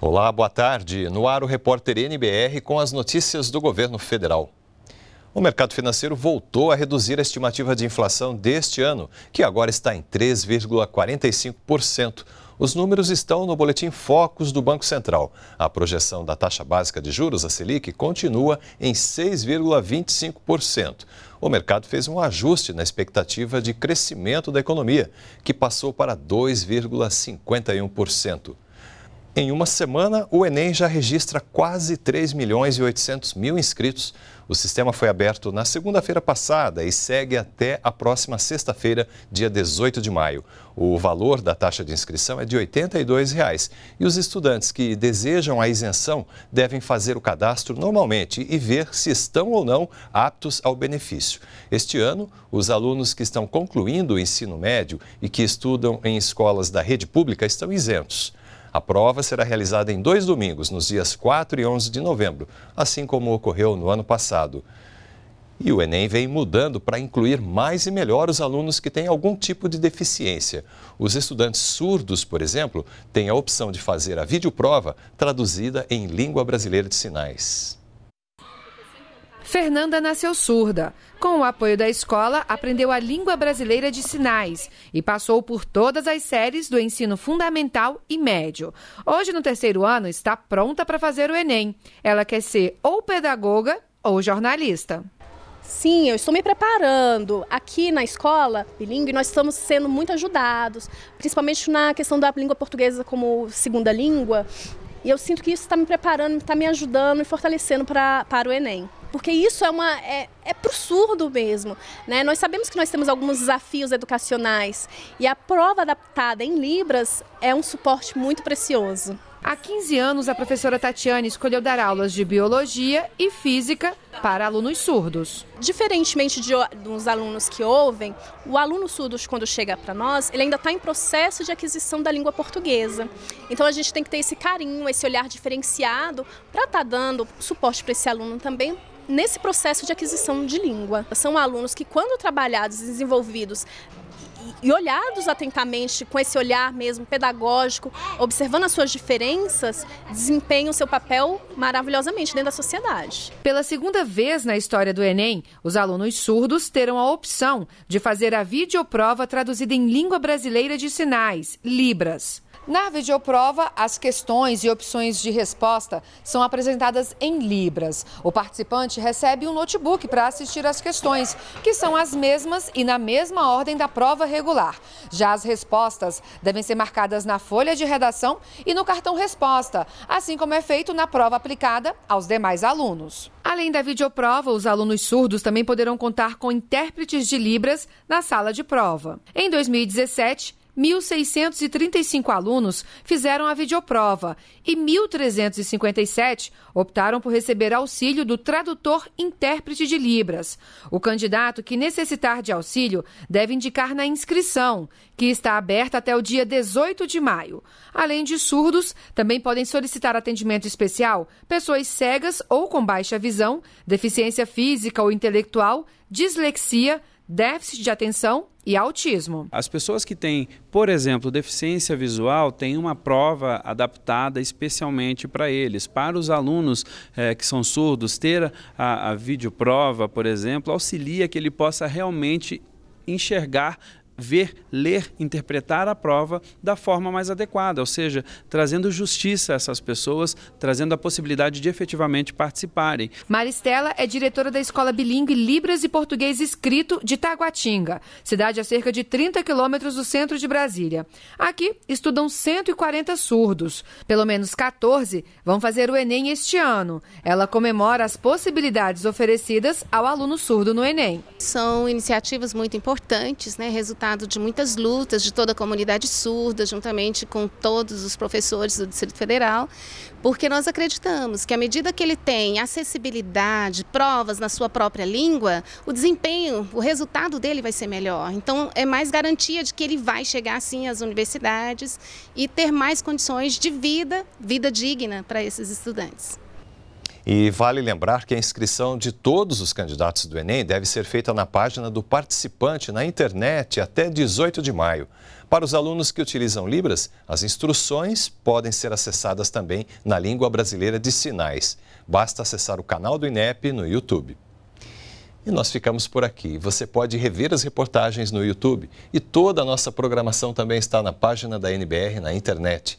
Olá, boa tarde. No ar o repórter NBR com as notícias do governo federal. O mercado financeiro voltou a reduzir a estimativa de inflação deste ano, que agora está em 3,45%, os números estão no boletim Focos do Banco Central. A projeção da taxa básica de juros, a Selic, continua em 6,25%. O mercado fez um ajuste na expectativa de crescimento da economia, que passou para 2,51%. Em uma semana, o Enem já registra quase 3 milhões e 800 mil inscritos. O sistema foi aberto na segunda-feira passada e segue até a próxima sexta-feira, dia 18 de maio. O valor da taxa de inscrição é de R$ 82,00 reais, e os estudantes que desejam a isenção devem fazer o cadastro normalmente e ver se estão ou não aptos ao benefício. Este ano, os alunos que estão concluindo o ensino médio e que estudam em escolas da rede pública estão isentos. A prova será realizada em dois domingos, nos dias 4 e 11 de novembro, assim como ocorreu no ano passado. E o Enem vem mudando para incluir mais e melhor os alunos que têm algum tipo de deficiência. Os estudantes surdos, por exemplo, têm a opção de fazer a videoprova traduzida em língua brasileira de sinais. Fernanda nasceu surda. Com o apoio da escola, aprendeu a língua brasileira de sinais e passou por todas as séries do ensino fundamental e médio. Hoje, no terceiro ano, está pronta para fazer o Enem. Ela quer ser ou pedagoga ou jornalista. Sim, eu estou me preparando. Aqui na escola bilíngue, nós estamos sendo muito ajudados, principalmente na questão da língua portuguesa como segunda língua. E eu sinto que isso está me preparando, está me ajudando e fortalecendo para para o Enem porque isso é uma é, é pro surdo mesmo, né? Nós sabemos que nós temos alguns desafios educacionais e a prova adaptada em libras é um suporte muito precioso. Há 15 anos, a professora Tatiane escolheu dar aulas de biologia e física para alunos surdos. Diferentemente de, dos alunos que ouvem, o aluno surdo, quando chega para nós, ele ainda está em processo de aquisição da língua portuguesa. Então a gente tem que ter esse carinho, esse olhar diferenciado para estar tá dando suporte para esse aluno também, nesse processo de aquisição de língua. São alunos que, quando trabalhados, desenvolvidos e olhados atentamente, com esse olhar mesmo pedagógico, observando as suas diferenças, desempenham seu papel maravilhosamente dentro da sociedade. Pela segunda vez na história do Enem, os alunos surdos terão a opção de fazer a videoprova traduzida em língua brasileira de sinais, Libras. Na videoprova, as questões e opções de resposta são apresentadas em libras. O participante recebe um notebook para assistir às questões, que são as mesmas e na mesma ordem da prova regular. Já as respostas devem ser marcadas na folha de redação e no cartão resposta, assim como é feito na prova aplicada aos demais alunos. Além da videoprova, os alunos surdos também poderão contar com intérpretes de libras na sala de prova. Em 2017, 1.635 alunos fizeram a videoprova e 1.357 optaram por receber auxílio do tradutor-intérprete de Libras. O candidato que necessitar de auxílio deve indicar na inscrição, que está aberta até o dia 18 de maio. Além de surdos, também podem solicitar atendimento especial pessoas cegas ou com baixa visão, deficiência física ou intelectual, dislexia, déficit de atenção e autismo. As pessoas que têm, por exemplo, deficiência visual têm uma prova adaptada especialmente para eles. Para os alunos é, que são surdos, ter a, a videoprova, por exemplo, auxilia que ele possa realmente enxergar ver, ler, interpretar a prova da forma mais adequada, ou seja, trazendo justiça a essas pessoas, trazendo a possibilidade de efetivamente participarem. Maristela é diretora da Escola Bilingue Libras e Português Escrito de Taguatinga, cidade a cerca de 30 quilômetros do centro de Brasília. Aqui estudam 140 surdos. Pelo menos 14 vão fazer o Enem este ano. Ela comemora as possibilidades oferecidas ao aluno surdo no Enem. São iniciativas muito importantes, né? resultados resultado de muitas lutas de toda a comunidade surda, juntamente com todos os professores do Distrito Federal, porque nós acreditamos que à medida que ele tem acessibilidade, provas na sua própria língua, o desempenho, o resultado dele vai ser melhor. Então é mais garantia de que ele vai chegar sim às universidades e ter mais condições de vida, vida digna para esses estudantes. E vale lembrar que a inscrição de todos os candidatos do Enem deve ser feita na página do participante na internet até 18 de maio. Para os alunos que utilizam Libras, as instruções podem ser acessadas também na língua brasileira de sinais. Basta acessar o canal do INEP no YouTube. E nós ficamos por aqui. Você pode rever as reportagens no YouTube e toda a nossa programação também está na página da NBR na internet